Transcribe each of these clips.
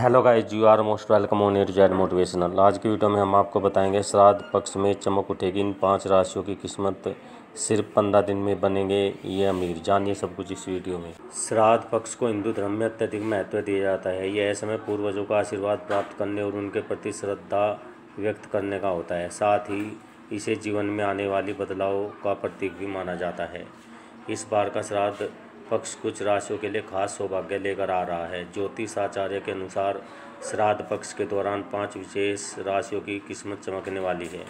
hello guys you are most welcome on air motivational आज की video में हम आपको बताएंगे श्राद्ध पक्ष में चमक उठेगी इन पांच राशियों की किस्मत सिर्फ पंद्रह दिन में बनेंगे ये अमीर जानिए सब कुछ इस वीडियो में श्राद्ध पक्ष को हिंदू धर्म में अत्यधिक महत्व दिया जाता है यह समय पूर्वजों का आशीर्वाद प्राप्त करने और उनके प्रति श्रद्धा व्यक्त करने का होता है साथ ही इसे जीवन में आने वाली बदलाव का प्रतीक भी माना जाता है इस बार का श्राद्ध पक्ष कुछ राशियों के लिए खास सौभाग्य लेकर आ रहा है ज्योतिष आचार्य के अनुसार श्राद्ध पक्ष के दौरान पांच विशेष राशियों की किस्मत चमकने वाली है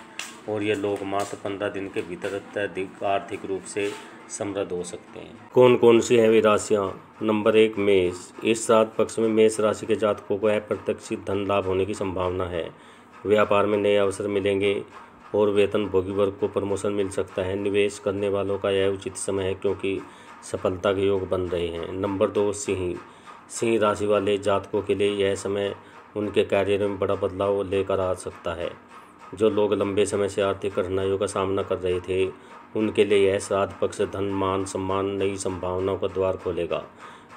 और ये लोग मात्र पंद्रह दिन के भीतर अत्यधिक आर्थिक रूप से समृद्ध हो सकते हैं कौन कौन सी हैं वे राशियाँ नंबर एक मेष इस श्राद्ध पक्ष में मेष राशि के जातकों को अप्रत्यक्षित धन लाभ होने की संभावना है व्यापार में नए अवसर मिलेंगे और वेतन भोगी वर्ग को प्रमोशन मिल सकता है निवेश करने वालों का यह उचित समय है क्योंकि सफलता के योग बन रहे हैं नंबर दो सिंह सिंह राशि वाले जातकों के लिए यह समय उनके कैरियर में बड़ा बदलाव लेकर आ सकता है जो लोग लंबे समय से आर्थिक कठिनाइयों का सामना कर रहे थे उनके लिए यह श्राद्ध पक्ष धन मान सम्मान नई संभावनाओं का द्वार खोलेगा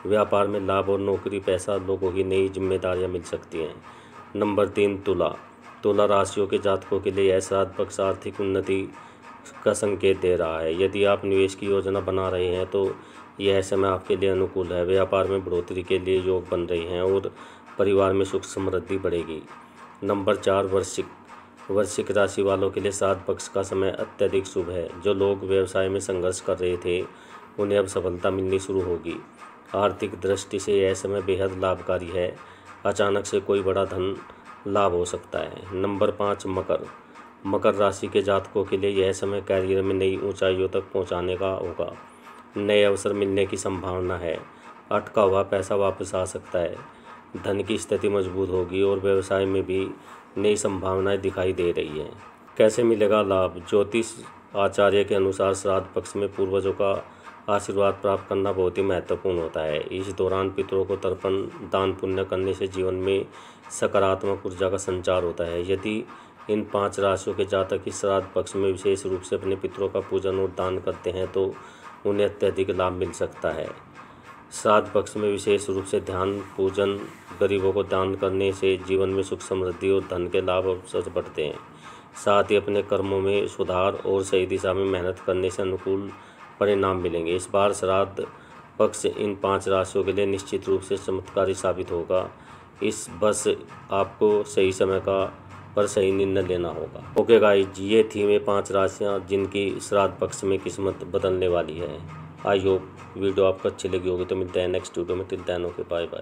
व्यापार में लाभ और नौकरी पैसा लोगों की नई जिम्मेदारियां मिल सकती हैं नंबर तीन तुला तुला राशियों के जातकों के लिए यह श्राद्ध पक्ष आर्थिक उन्नति का संकेत दे रहा है यदि आप निवेश की योजना बना रहे हैं तो यह समय आपके लिए अनुकूल है व्यापार में बढ़ोतरी के लिए योग बन रहे हैं और परिवार में सुख समृद्धि बढ़ेगी नंबर चार वर्षिक वृश्चिक राशि वालों के लिए सात पक्ष का समय अत्यधिक शुभ है जो लोग व्यवसाय में संघर्ष कर रहे थे उन्हें अब सफलता मिलनी शुरू होगी आर्थिक दृष्टि से यह समय बेहद लाभकारी है अचानक से कोई बड़ा धन लाभ हो सकता है नंबर पाँच मकर मकर राशि के जातकों के लिए यह समय कैरियर में नई ऊंचाइयों तक पहुंचाने का होगा नए अवसर मिलने की संभावना है अटका हुआ पैसा वापस आ सकता है धन की स्थिति मजबूत होगी और व्यवसाय में भी नई संभावनाएं दिखाई दे रही हैं कैसे मिलेगा लाभ ज्योतिष आचार्य के अनुसार श्राद्ध पक्ष में पूर्वजों का आशीर्वाद प्राप्त करना बहुत ही महत्वपूर्ण होता है इस दौरान पितरों को तर्पण दान पुण्य करने से जीवन में सकारात्मक ऊर्जा का संचार होता है यदि इन पांच राशियों के जातक इस श्राद्ध पक्ष में विशेष रूप से अपने पितरों का पूजन और दान करते हैं तो उन्हें अत्यधिक लाभ मिल सकता है श्राद्ध पक्ष में विशेष रूप से ध्यान पूजन गरीबों को दान करने से जीवन में सुख समृद्धि और धन के लाभ अवसर बढ़ते हैं साथ ही अपने कर्मों में सुधार और सही दिशा में मेहनत करने से अनुकूल परिणाम मिलेंगे इस बार श्राद्ध पक्ष इन पांच राशियों के लिए निश्चित रूप से चमत्कारी साबित होगा इस बस आपको सही समय का पर सही निर्णय लेना होगा ओके गाइज ये थी मैं पांच राशियां जिनकी श्राद्ध पक्ष में किस्मत बदलने वाली है आई होप वीडियो आपको अच्छी लगी होगी तो मिलते हैं नेक्स्ट वीडियो में तिल ओके बाय बाय